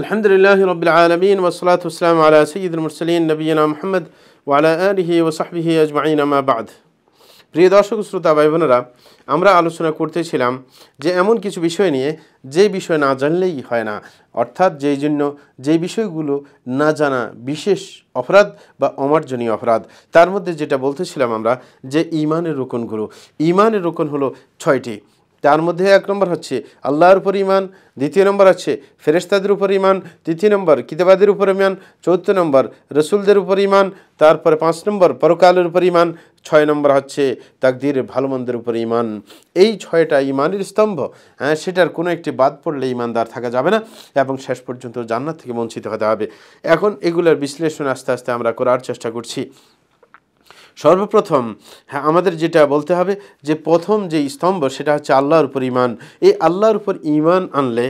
আলহামদুলিল্লাহ রবিল আলমিন ওসলাত ইসলাম আলা সঈদুল মুরসলিন নবীনা মোহাম্মদ ওয়ালা আলহি ওসাহবিহি আজমাইন আমাবাদ প্রিয় দর্শক শ্রোতা ভাই বোনেরা আমরা আলোচনা করতেছিলাম যে এমন কিছু বিষয় নিয়ে যে বিষয় না জানলেই হয় না অর্থাৎ যেই জন্য যে বিষয়গুলো না জানা বিশেষ অপরাধ বা অমার্জনীয় অপরাধ তার মধ্যে যেটা বলতেছিলাম আমরা যে ইমানের রোকনগুলো ইমানের রোকন হলো ছয়টি তার মধ্যে এক নম্বর হচ্ছে আল্লাহর উপর ইমান দ্বিতীয় নম্বর আছে ফেরেস্তাদের উপর ইমান তৃতীয় নম্বর কিতাবাদের উপর ইমান চৌদ্দ নম্বর রসুলদের উপর ইমান তারপরে পাঁচ নম্বর পরকালের উপর ইমান ছয় নম্বর হচ্ছে তাকদির ভালো মন্দের উপর ইমান এই ছয়টা ইমানের স্তম্ভ হ্যাঁ সেটার কোনো একটি বাদ পড়লে ইমানদার থাকা যাবে না এবং শেষ পর্যন্ত জান্নাত থেকে বঞ্চিত হতে হবে এখন এগুলোর বিশ্লেষণ আস্তে আস্তে আমরা করার চেষ্টা করছি সর্বপ্রথম হ্যাঁ আমাদের যেটা বলতে হবে যে প্রথম যে স্তম্ভ সেটা হচ্ছে আল্লাহর উপর ইমান এই আল্লাহর উপর ইমান আনলে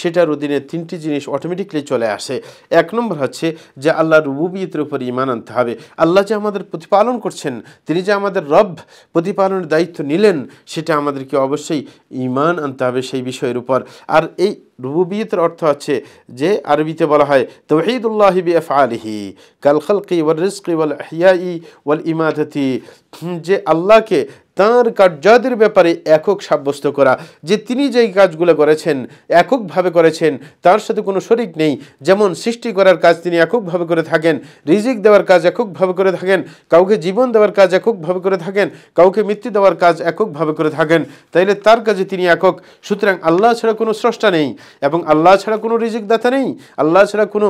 সেটার অধীনে তিনটি জিনিস অটোমেটিকলি চলে আসে এক নম্বর হচ্ছে যে আল্লাহর রুবুবিয়তের উপর ইমান আনতে হবে আল্লাহ যে আমাদের প্রতিপালন করছেন তিনি যে আমাদের রব প্রতিপালনের দায়িত্ব নিলেন সেটা আমাদেরকে অবশ্যই ইমান আনতে হবে সেই বিষয়ের উপর আর এই রুবুবিয়তের অর্থ আছে যে আরবিতে বলা হয় তৌহিদুল্লাহি বি এফ আলিহি কাল খালকি ওয়াল রিস্কি ওয়াল হিয়াই ওয়াল ইমাদতি যে আল্লাহকে তাঁর কার্যাদের ব্যাপারে একক সাব্যস্ত করা যে তিনি যেই কাজগুলো করেছেন এককভাবে করেছেন তার সাথে কোনো শরিক নেই যেমন সৃষ্টি করার কাজ তিনি এককভাবে করে থাকেন রিজিক দেওয়ার কাজ এককভাবে করে থাকেন কাউকে জীবন দেওয়ার কাজ এককভাবে করে থাকেন কাউকে মৃত্যু দেওয়ার কাজ এককভাবে করে থাকেন তাইলে তার কাজে তিনি একক সুতরাং আল্লাহ ছাড়া কোনো স্রষ্টা নেই এবং আল্লাহ ছাড়া কোনো রিজিক দাতা নেই আল্লাহ ছাড়া কোনো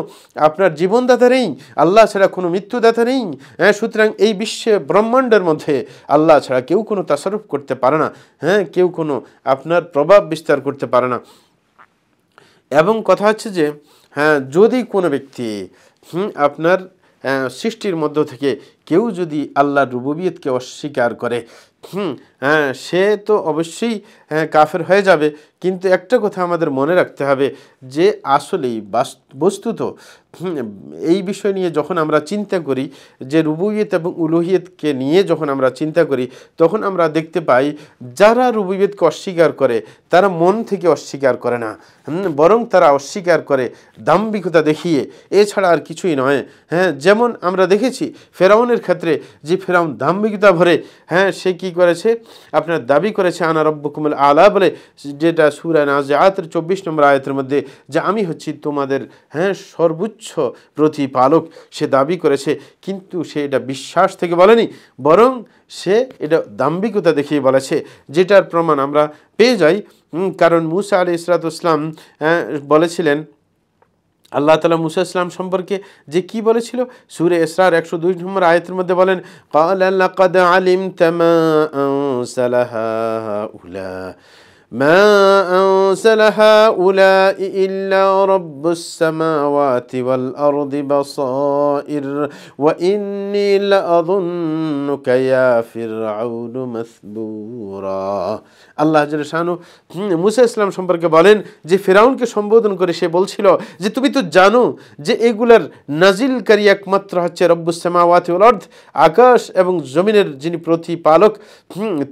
আপনার জীবনদাতা নেই আল্লাহ ছাড়া কোনো মৃত্যুদাতা নেই হ্যাঁ সুতরাং এই বিশ্বে ব্রহ্মাণ্ডের মধ্যে আল্লাহ ছাড়া কেউ কোনো তাসারুফ করতে পারে না হ্যাঁ কেউ কোনো আপনার প্রভাব বিস্তার করতে পারে না এবং কথা হচ্ছে যে হ্যাঁ যদি কোনো ব্যক্তি আপনার সৃষ্টির মধ্য থেকে কেউ যদি আল্লাহ রুবুবিয়তকে অস্বীকার করে হুম হ্যাঁ সে তো অবশ্যই হ্যাঁ, কাফের হয়ে যাবে কিন্তু একটা কথা আমাদের মনে রাখতে হবে যে আসলেই বস্তুত এই বিষয় নিয়ে যখন আমরা চিন্তা করি যে রুবুয়েত এবং উলুহিয়তকে নিয়ে যখন আমরা চিন্তা করি তখন আমরা দেখতে পাই যারা রুবুয়েতকে অস্বীকার করে তারা মন থেকে অস্বীকার করে না বরং তারা অস্বীকার করে দাম্বিকতা দেখিয়ে এছাড়া আর কিছুই নয় হ্যাঁ যেমন আমরা দেখেছি ফেরাউনের ফেরাউনের ক্ষেত্রে যে ফেরাউন দাম্ভিকতা ভরে হ্যাঁ সে কি করেছে আপনার দাবি করেছে আনা কুমল আলা বলে যেটা সুরায় নাজাতের চব্বিশ নম্বর আয়তের মধ্যে যে আমি হচ্ছি তোমাদের হ্যাঁ সর্বোচ্চ প্রতিপালক সে দাবি করেছে কিন্তু সে এটা বিশ্বাস থেকে বলেনি বরং সে এটা দাম্ভিকতা দেখিয়ে বলেছে যেটার প্রমাণ আমরা পেয়ে যাই কারণ মুসা আলী ইসরাত ইসলাম বলেছিলেন আল্লাহ তালা মুসা ইসলাম সম্পর্কে যে কি বলেছিল সুরে এসরার একশো দুই নম্বর আয়তের মধ্যে বলেন قال আলিম তেমা ما أنزل هؤلاء إلا رب السماوات والأرض بصائر وإني لأظنك يا فرعون مثبورا আল্লাহ শাহানু মুসা ইসলাম সম্পর্কে বলেন যে ফেরাউনকে সম্বোধন করে সে বলছিল যে তুমি তো জানো যে এগুলার নাজিলকারী একমাত্র হচ্ছে রব্বুসামাওয়াতি অর্ধ আকাশ এবং জমিনের যিনি প্রতিপালক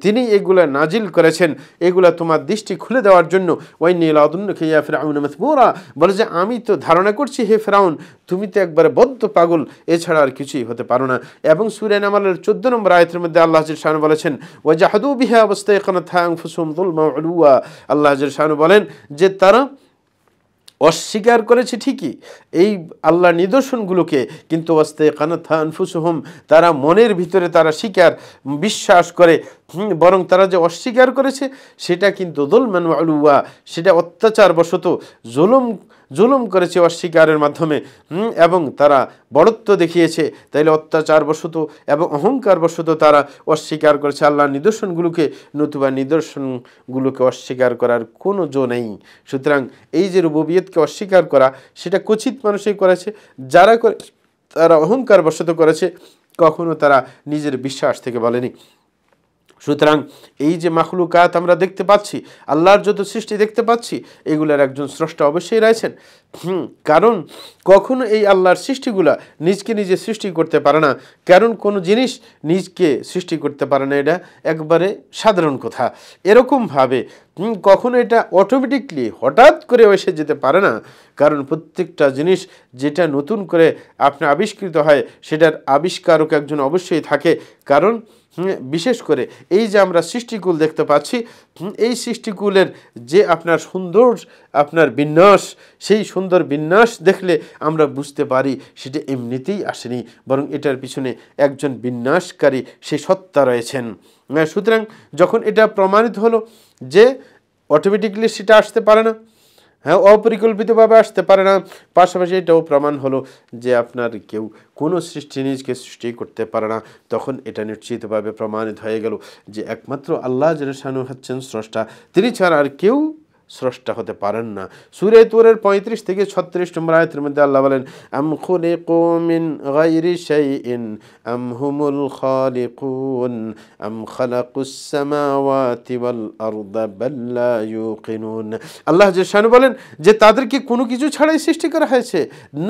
তিনি এগুলা নাজিল করেছেন এগুলা তোমার দৃষ্টি খুলে দেওয়ার জন্য ওয়াই নীলাউদ্দুল্লকে খেয়া ফেরাউন মথমুরা বলে যে আমি তো ধারণা করছি হে ফেরাউন তুমি তো একবারে বদ্ধ পাগল এছাড়া আর কিছুই হতে পারো না এবং সুরেন আমালের চোদ্দ নম্বর আয়তের মধ্যে আল্লাহ হাজির শাহানু বলেছেন ওয়াজাহাদু বিহা অবস্থায় এখানে থাং ফুসুম আল্লাহ হাজির শাহানু বলেন যে তারা অস্বীকার করেছে ঠিকই এই আল্লাহ নিদর্শনগুলোকে কিন্তু অস্তে কানাথা আনফুসহম তারা মনের ভিতরে তারা স্বীকার বিশ্বাস করে বরং তারা যে অস্বীকার করেছে সেটা কিন্তু দোলমান আলুয়া সেটা অত্যাচারবশত জোলম জুলুম করেছে অস্বীকারের মাধ্যমে এবং তারা বড়ত্ব দেখিয়েছে তাইলে অত্যাচার বশত এবং অহংকার বশত তারা অস্বীকার করেছে আল্লাহর নিদর্শনগুলোকে নতুবা নিদর্শনগুলোকে অস্বীকার করার কোনো জো নেই সুতরাং এই যে রুববিয়েতকে অস্বীকার করা সেটা কচিত মানুষই করেছে যারা করে তারা অহংকার বশত করেছে কখনো তারা নিজের বিশ্বাস থেকে বলেনি সুতরাং এই যে মাখলুকাত আমরা দেখতে পাচ্ছি আল্লাহর যত সৃষ্টি দেখতে পাচ্ছি এগুলার একজন স্রষ্টা অবশ্যই রয়েছেন হুম কারণ কখনো এই আল্লাহর সৃষ্টিগুলা নিজকে নিজে সৃষ্টি করতে পারে না কারণ কোনো জিনিস নিজকে সৃষ্টি করতে পারে না এটা একবারে সাধারণ কথা এরকমভাবে কখনো এটা অটোমেটিকলি হঠাৎ করে এসে যেতে পারে না কারণ প্রত্যেকটা জিনিস যেটা নতুন করে আপনি আবিষ্কৃত হয় সেটার আবিষ্কারক একজন অবশ্যই থাকে কারণ বিশেষ করে এই যে আমরা সৃষ্টিকুল দেখতে পাচ্ছি এই সৃষ্টিকূলের যে আপনার সুন্দর আপনার বিন্যাস সেই সুন্দর বিন্যাস দেখলে আমরা বুঝতে পারি সেটা এমনিতেই আসেনি বরং এটার পিছনে একজন বিন্যাসকারী সেই সত্তা রয়েছেন হ্যাঁ, সুতরাং যখন এটা প্রমাণিত হলো যে অটোমেটিকলি সেটা আসতে পারে না হ্যাঁ অপরিকল্পিতভাবে আসতে পারে না পাশাপাশি এটাও প্রমাণ হলো যে আপনার কেউ কোনো সৃষ্টি নিজকে সৃষ্টি করতে পারে না তখন এটা নিশ্চিতভাবে প্রমাণিত হয়ে গেল যে একমাত্র আল্লাহ যেন শানু হচ্ছেন স্রষ্টা তিনি ছাড়া আর কেউ স্রষ্টা হতে পারেন না সুরে তুরের পঁয়ত্রিশ থেকে ছত্রিশ নম্বর আয়তের মধ্যে আল্লাহ বলেন আম খুলে কোমিন গাইরি আম হুমুল খালিকুন আম খালাকুস সামাওয়াতি ওয়াল আরদা ইউ ইউকিনুন আল্লাহ যে শান বলেন যে তাদেরকে কোনো কিছু ছাড়াই সৃষ্টি করা হয়েছে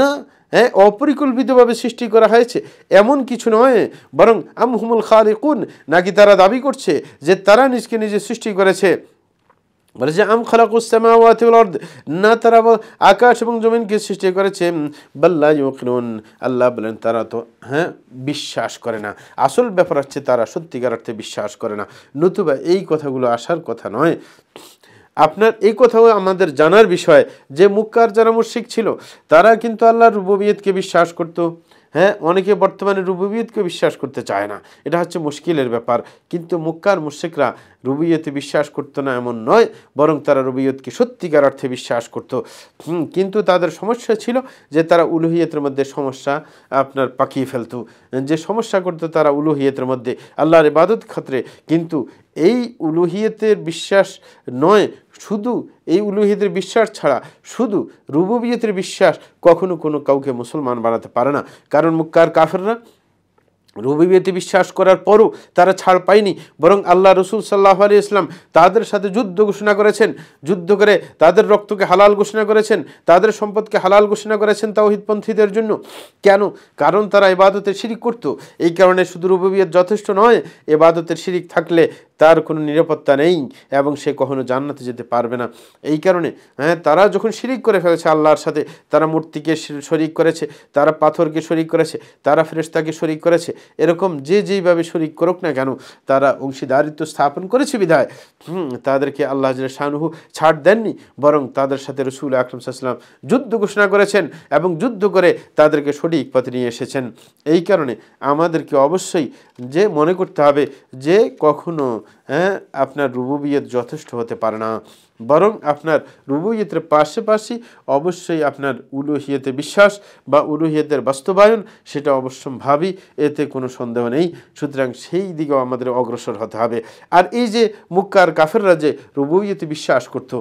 না হ্যাঁ অপরিকল্পিতভাবে সৃষ্টি করা হয়েছে এমন কিছু নয় বরং আম হুমুল কুন নাকি তারা দাবি করছে যে তারা নিজকে নিজে সৃষ্টি করেছে বলে যে আম অর্ধ না তারা আকাশ এবং জমিনকে সৃষ্টি করেছে বাল্লা ইউকিনুন আল্লাহ বলেন তারা তো হ্যাঁ বিশ্বাস করে না আসল ব্যাপার হচ্ছে তারা সত্যিকার অর্থে বিশ্বাস করে না নতুবা এই কথাগুলো আসার কথা নয় আপনার এই কথাও আমাদের জানার বিষয় যে মুক্কার যারা মুশিক ছিল তারা কিন্তু আল্লাহর রুবিয়তকে বিশ্বাস করতো হ্যাঁ অনেকে বর্তমানে রুবুবিয়তকে বিশ্বাস করতে চায় না এটা হচ্ছে মুশকিলের ব্যাপার কিন্তু মুক্কার মুশিকরা রুবিয়তে বিশ্বাস করতো না এমন নয় বরং তারা রুবিয়তকে সত্যিকার অর্থে বিশ্বাস করত কিন্তু তাদের সমস্যা ছিল যে তারা উলুহিয়তের মধ্যে সমস্যা আপনার পাকিয়ে ফেলত যে সমস্যা করতো তারা উলুহিয়তের মধ্যে আল্লাহর ইবাদত ক্ষেত্রে কিন্তু এই উলুহিয়তের বিশ্বাস নয় শুধু এই উলুহিদের বিশ্বাস ছাড়া শুধু রুবুবিয়তের বিশ্বাস কখনো কোনো কাউকে মুসলমান বানাতে পারে না কারণ মুক্কার কাফেররা রুবিবিয়তে বিশ্বাস করার পরও তারা ছাড় পায়নি বরং আল্লাহ রসুল সাল্লাহ আলী ইসলাম তাদের সাথে যুদ্ধ ঘোষণা করেছেন যুদ্ধ করে তাদের রক্তকে হালাল ঘোষণা করেছেন তাদের সম্পদকে হালাল ঘোষণা করেছেন তাওহিদপন্থীদের জন্য কেন কারণ তারা এবাদতের শিরিক করত এই কারণে শুধু রুবিবিয়ত যথেষ্ট নয় এবাদতের শিরিক থাকলে তার কোনো নিরাপত্তা নেই এবং সে কখনো জান্নাতে যেতে পারবে না এই কারণে হ্যাঁ তারা যখন শিরিক করে ফেলেছে আল্লাহর সাথে তারা মূর্তিকে শরিক করেছে তারা পাথরকে শরিক করেছে তারা ফেরেস্তাকে শরিক করেছে এরকম যে যেইভাবে শরিক করুক না কেন তারা অংশীদারিত্ব স্থাপন করেছে বিধায় তাদেরকে আল্লাহ শাহনুহু ছাড় দেননি বরং তাদের সাথে রসুল আকরম সাহসাল্লাম যুদ্ধ ঘোষণা করেছেন এবং যুদ্ধ করে তাদেরকে সঠিক পথে নিয়ে এসেছেন এই কারণে আমাদেরকে অবশ্যই যে মনে করতে হবে যে কখনো হ্যাঁ আপনার রুবুবিয়ত যথেষ্ট হতে পারে না বরং আপনার রুবুইয়তের পাশাপাশি অবশ্যই আপনার উলুহিয়তে বিশ্বাস বা উলুহিয়তের বাস্তবায়ন সেটা ভাবি এতে কোনো সন্দেহ নেই সুতরাং সেই দিকেও আমাদের অগ্রসর হতে হবে আর এই যে মুক্কার কাফেররা যে রুবুইয়তে বিশ্বাস করতো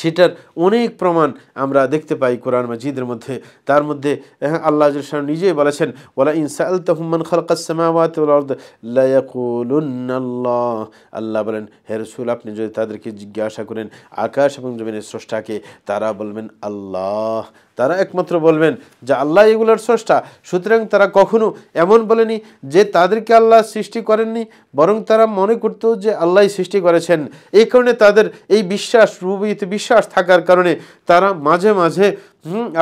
সেটার অনেক প্রমাণ আমরা দেখতে পাই কোরআন মাজিদের মধ্যে তার মধ্যে হ্যাঁ, আল্লাহ নিজেই বলেছেন ওলা ইনসাল তহমান আল্লাহ আল্লাহ বলেন হেরসুল আপনি যদি তাদেরকে জিজ্ঞাসা করেন আকাশ এবং জমিনের স্রষ্টাকে তারা বলবেন আল্লাহ তারা একমাত্র বলবেন যে আল্লাহ এগুলোর স্রষ্টা সুতরাং তারা কখনো এমন বলেনি যে তাদেরকে আল্লাহ সৃষ্টি করেননি বরং তারা মনে করতো যে আল্লাহ সৃষ্টি করেছেন এই কারণে তাদের এই বিশ্বাস রুবিতে বিশ্বাস থাকার কারণে তারা মাঝে মাঝে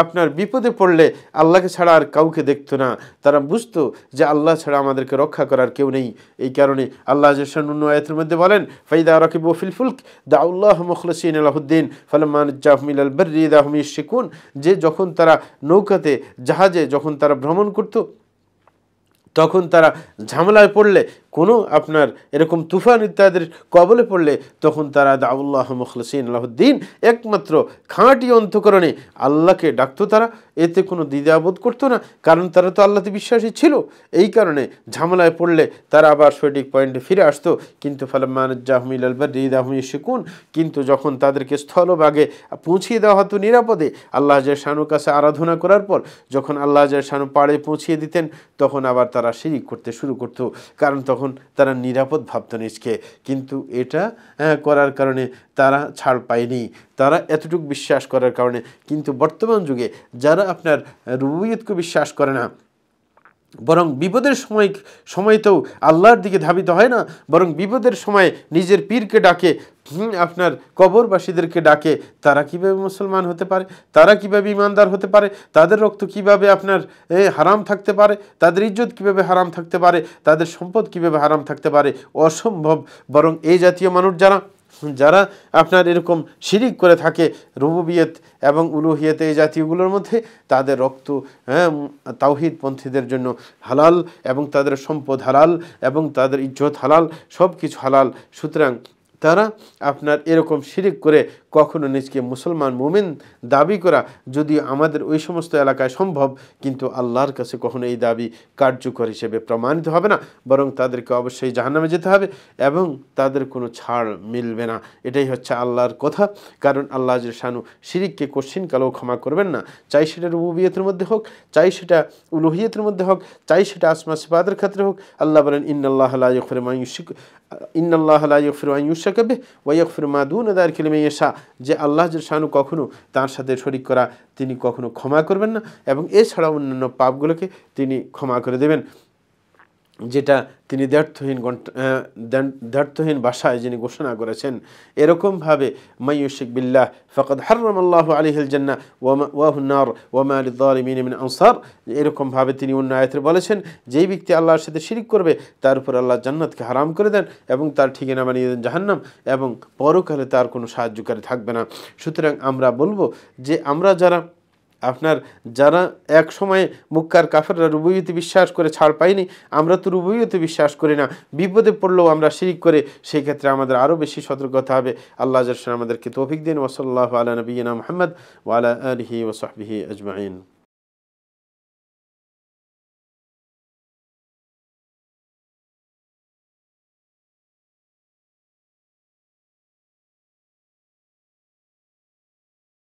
আপনার বিপদে পড়লে আল্লাহকে ছাড়া আর কাউকে দেখতো না তারা বুঝতো যে আল্লাহ ছাড়া আমাদেরকে রক্ষা করার কেউ নেই এই কারণে আল্লাহ জসানুন আয়াতের মধ্যে বলেন ফাইদা রাকিব ফিল ফুলক দাউল্লাহ মখলসিন আলাহুদ্দিন ফালমানজাহমিল আল বর্রিদ আহমিদ শিকুন যে যখন তারা নৌকাতে জাহাজে যখন তারা ভ্রমণ করতো তখন তারা ঝামেলায় পড়লে কোনো আপনার এরকম তুফান ইত্যাদির কবলে পড়লে তখন তারা দাউল্লাহ মুখলসিন আলাহদ্দিন একমাত্র খাঁটি অন্তকরণে আল্লাহকে ডাকতো তারা এতে কোনো দ্বিধাবোধ করতো না কারণ তারা তো আল্লাহতে বিশ্বাসী ছিল এই কারণে ঝামেলায় পড়লে তারা আবার সঠিক পয়েন্টে ফিরে আসতো কিন্তু জাহমিল আলবার রিদাহমি শিকুন কিন্তু যখন তাদেরকে স্থলভাগে পৌঁছিয়ে দেওয়া হতো নিরাপদে আল্লাহ শানুর কাছে আরাধনা করার পর যখন আল্লাহ শানু পাড়ে পৌঁছিয়ে দিতেন তখন আবার তারা শিরিক করতে শুরু করতো কারণ তখন তখন তারা নিরাপদ ভাবত নিজকে কিন্তু এটা করার কারণে তারা ছাড় পায়নি তারা এতটুকু বিশ্বাস করার কারণে কিন্তু বর্তমান যুগে যারা আপনার রুবুয়েতকে বিশ্বাস করে না বরং বিপদের সময় তো আল্লাহর দিকে ধাবিত হয় না বরং বিপদের সময় নিজের পীরকে ডাকে আপনার কবরবাসীদেরকে ডাকে তারা কিভাবে মুসলমান হতে পারে তারা কিভাবে ইমানদার হতে পারে তাদের রক্ত কিভাবে আপনার হারাম থাকতে পারে তাদের ইজ্জত কিভাবে হারাম থাকতে পারে তাদের সম্পদ কিভাবে হারাম থাকতে পারে অসম্ভব বরং এই জাতীয় মানুষ যারা যারা আপনার এরকম শিরিক করে থাকে রুবুবিয়েত এবং উলুহিয়ত এই জাতীয়গুলোর মধ্যে তাদের রক্ত হ্যাঁ পন্থীদের জন্য হালাল এবং তাদের সম্পদ হালাল এবং তাদের ইজ্জত হালাল সব কিছু হালাল সুতরাং তারা আপনার এরকম শিরিক করে কখনো নিজকে মুসলমান মোমেন দাবি করা যদি আমাদের ওই সমস্ত এলাকায় সম্ভব কিন্তু আল্লাহর কাছে কখনো এই দাবি কার্যকর হিসেবে প্রমাণিত হবে না বরং তাদেরকে অবশ্যই জাহান্নামে যেতে হবে এবং তাদের কোনো ছাড় মিলবে না এটাই হচ্ছে আল্লাহর কথা কারণ আল্লাহ শানু শিরিককে কোশ্চিন কালেও ক্ষমা করবেন না চাই সেটা রুবুবিয়তের মধ্যে হোক চাই সেটা উলুহিয়তের মধ্যে হোক চাই সেটা আসমা সিফাদের ক্ষেত্রে হোক আল্লাহ বলেন ইন্নআল্লাহ ইন্নআল্লাহ ইউফির ইউশাকবে ওয়াইফির মাদুন আদার খেলে মেয়ে যে আল্লাহ শানু কখনও তার সাথে শরিক করা তিনি কখনও ক্ষমা করবেন না এবং এছাড়া অন্যান্য পাপগুলোকে তিনি ক্ষমা করে দেবেন যেটা তিনি দ্ব্যর্থহীন দ্ব্যর্থহীন ভাষায় যিনি ঘোষণা করেছেন এরকমভাবে মাইয়ুশিক বিল্লাহ ফকদ হরম আল্লাহ আলিহিল জান্না ওয়াহনার ওয়ামা মিন আনসার এরকমভাবে তিনি অন্য আয়াতের বলেছেন যেই ব্যক্তি আল্লাহর সাথে শিরিক করবে তার উপর আল্লাহ জান্নাতকে হারাম করে দেন এবং তার ঠিকানা বানিয়ে দেন জাহান্নাম এবং পরকালে তার কোনো সাহায্যকারী থাকবে না সুতরাং আমরা বলবো যে আমরা যারা আপনার যারা এক সময় মুক্কার কাফেররা রুবুইতে বিশ্বাস করে ছাড় পাইনি আমরা তো রুবুইতে বিশ্বাস করি না বিপদে পড়লেও আমরা শিরিক করে সেই ক্ষেত্রে আমাদের আরও বেশি সতর্কতা হবে আল্লাহ জরসান আমাদেরকে তৌফিক দিন ওসল্লাহ আলা নবীনা মোহাম্মদ ওয়ালা আলহি ওসহবিহি আজমাইন